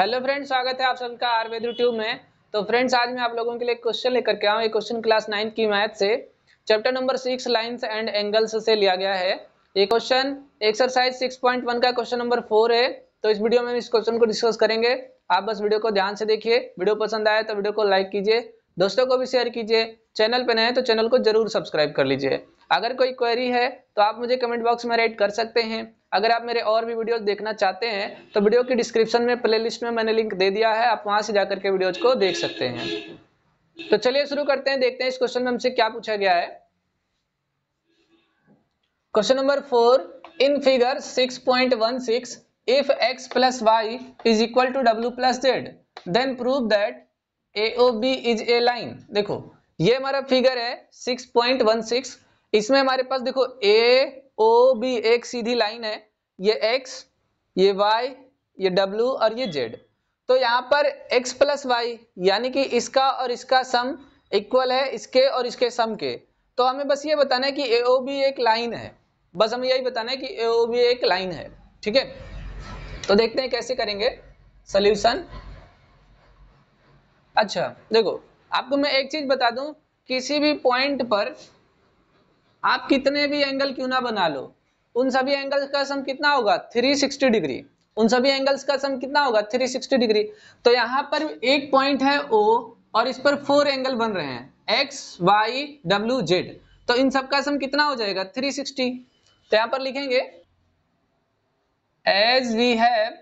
Hello friends स्वागत है आप सबका आयुर्वेद ट्यूब में तो फ्रेंड्स आज मैं आप लोगों के लिए क्वेश्चन लेकर के आऊँ ये क्वेश्चन क्लास नाइन्थ की मैथ से chapter number six lines and angles से लिया गया है ये question exercise six point one का क्वेश्चन नंबर फोर है तो इस वीडियो में इस क्वेश्चन को डिस्कस करेंगे आप बस वीडियो को ध्यान से देखिए वीडियो पसंद आए तो वीडियो को लाइक कीजिए दोस्तों को भी शेयर कीजिए चैनल पर नए तो चैनल को जरूर सब्सक्राइब कर लीजिए अगर कोई क्वेरी है तो आप मुझे कमेंट बॉक्स में राइट कर सकते हैं अगर आप मेरे और भी वीडियोज देखना चाहते हैं तो वीडियो की डिस्क्रिप्शन में प्ले में मैंने लिंक दे दिया है आप वहां से जाकर के वीडियोज को देख सकते हैं तो चलिए शुरू करते हैं देखते हैं इस क्वेश्चन में हमसे क्या पूछा गया है question number four in figure six point one six if x plus y is equal to w plus z then prove that aob is a देखो ये हमारा फिगर है 6.16 इसमें हमारे पास देखो ए ओ भी एक सीधी लाइन है ये x ये y ये w और ये z तो यहाँ पर x प्लस वाई यानी कि इसका और इसका सम इक्वल है इसके और इसके सम के तो हमें बस ये बताना है कि ए ओ भी एक लाइन है बस हमें यही बताना है कि ए ओ भी एक लाइन है ठीक है तो देखते हैं कैसे करेंगे सल्यूशन अच्छा देखो आपको मैं एक चीज बता दूं किसी भी पॉइंट पर आप कितने भी एंगल क्यों ना बना लो उन सभी एंगल्स का सम कितना होगा 360 डिग्री उन सभी एंगल्स का सम कितना होगा 360 डिग्री तो यहाँ पर एक पॉइंट है ओ और इस पर फोर एंगल बन रहे हैं एक्स वाई डब्ल्यू जेड तो इन सब का सम कितना हो जाएगा 360 तो यहां पर लिखेंगे as we have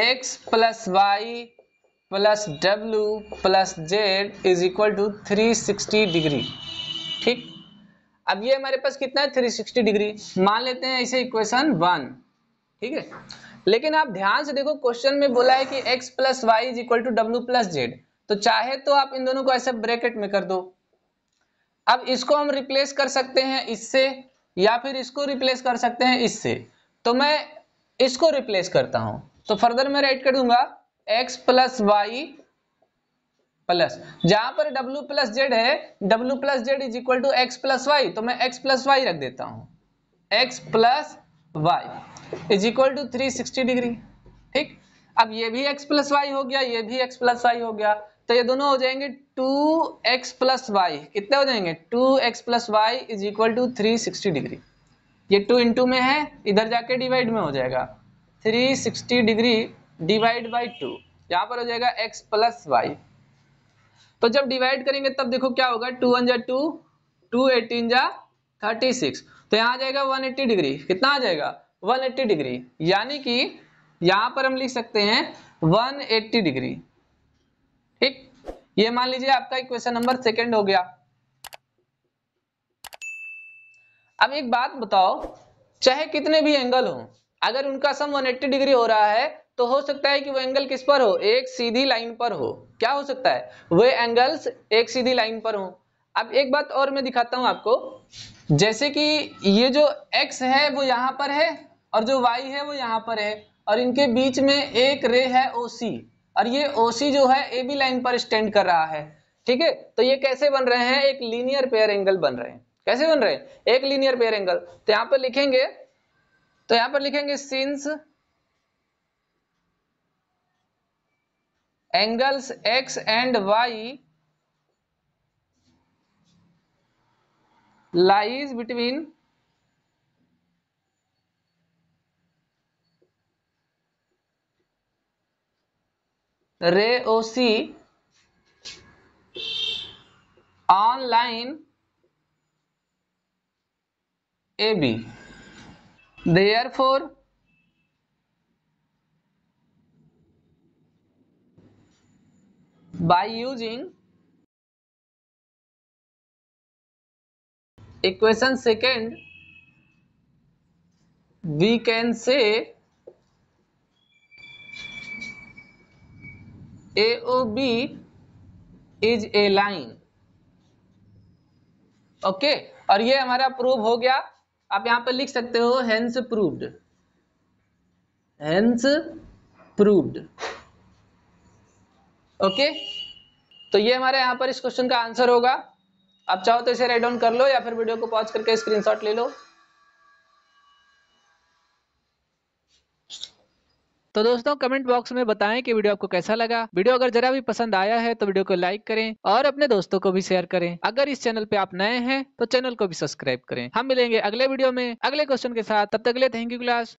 x plus y plus डब्ल्यू plus z is equal to three sixty degree ठीक अब ये हमारे पास कितना है थ्री सिक्सटी डिग्री मान लेते हैं इसे इक्वेशन वन ठीक है लेकिन आप ध्यान से देखो क्वेश्चन में बोला है कि x plus y is equal to डब्ल्यू प्लस जेड तो चाहे तो आप इन दोनों को ऐसे ब्रैकेट में कर दो अब इसको हम रिप्लेस कर सकते हैं इससे या फिर इसको रिप्लेस कर सकते हैं इससे तो मैं इसको रिप्लेस करता हूं तो फर्दर मैं राइट कर दूंगा x प्लस वाई प्लस जहां पर w प्लस जेड है w plus z is equal to x plus y तो मैं x प्लस वाई रख देता हूं x plus y is equal to three sixty degree ठीक अब ये भी x प्लस वाई हो गया ये भी x प्लस वाई हो गया तो ये दोनों हो जाएंगे टू एक्स प्लस वाई कितने हो जाएंगे two x plus y is equal to three sixty degree ये टू इंटू में है इधर जाके डिवाइड में हो जाएगा three sixty degree divide by two यहाँ पर हो जाएगा एक्स प्लस वाई तो जब डिवाइड करेंगे तब देखो क्या होगा टू वन जा टू टू एटीन जा थर्टी सिक्स तो यहाँ आ जाएगा वन एट्टी डिग्री कितना आ जाएगा वन एट्टी डिग्री यानी कि यहाँ पर हम लिख सकते हैं वन एट्टी डिग्री ठीक ये मान लीजिए आपका इक्वेशन नंबर सेकेंड हो गया अब एक बात बताओ चाहे कितने भी एंगल हो अगर उनका सम 180 डिग्री हो रहा है तो हो सकता है कि वो एंगल किस पर हो एक सीधी लाइन पर हो क्या हो सकता है वे एंगल्स एक सीधी लाइन पर हो अब एक बात और मैं दिखाता हूं आपको जैसे कि ये जो x है वो यहां पर है और जो y है वो यहां पर है और इनके बीच में एक रे है ओ और ये ओ जो है ए बी लाइन पर स्टैंड कर रहा है ठीक है तो ये कैसे बन रहे हैं एक लीनियर पेयर एंगल बन रहे हैं कैसे बन रहे हैं एक लीनियर पेयर एंगल तो यहां पर लिखेंगे तो यहां पर लिखेंगे since angles x and y lies between ray OC on line AB. Therefore, by using equation second we can say AOB is a line okay okay, और ये हमारा प्रूव हो गया आप यहां पर लिख सकते हो hence proved hence proved okay तो ये हमारे यहाँ पर इस क्वेश्चन का आंसर होगा आप चाहो तो इसे राइट ऑन कर लो या फिर वीडियो को पॉज करके स्क्रीनशॉट ले लो तो दोस्तों कमेंट बॉक्स में बताएं कि वीडियो आपको कैसा लगा वीडियो अगर जरा भी पसंद आया है तो वीडियो को लाइक करें और अपने दोस्तों को भी शेयर करें अगर इस चैनल पे आप नए हैं तो चैनल को भी सब्सक्राइब करें हम मिलेंगे अगले वीडियो में अगले क्वेश्चन के साथ तब तक के थैंक यू क्लास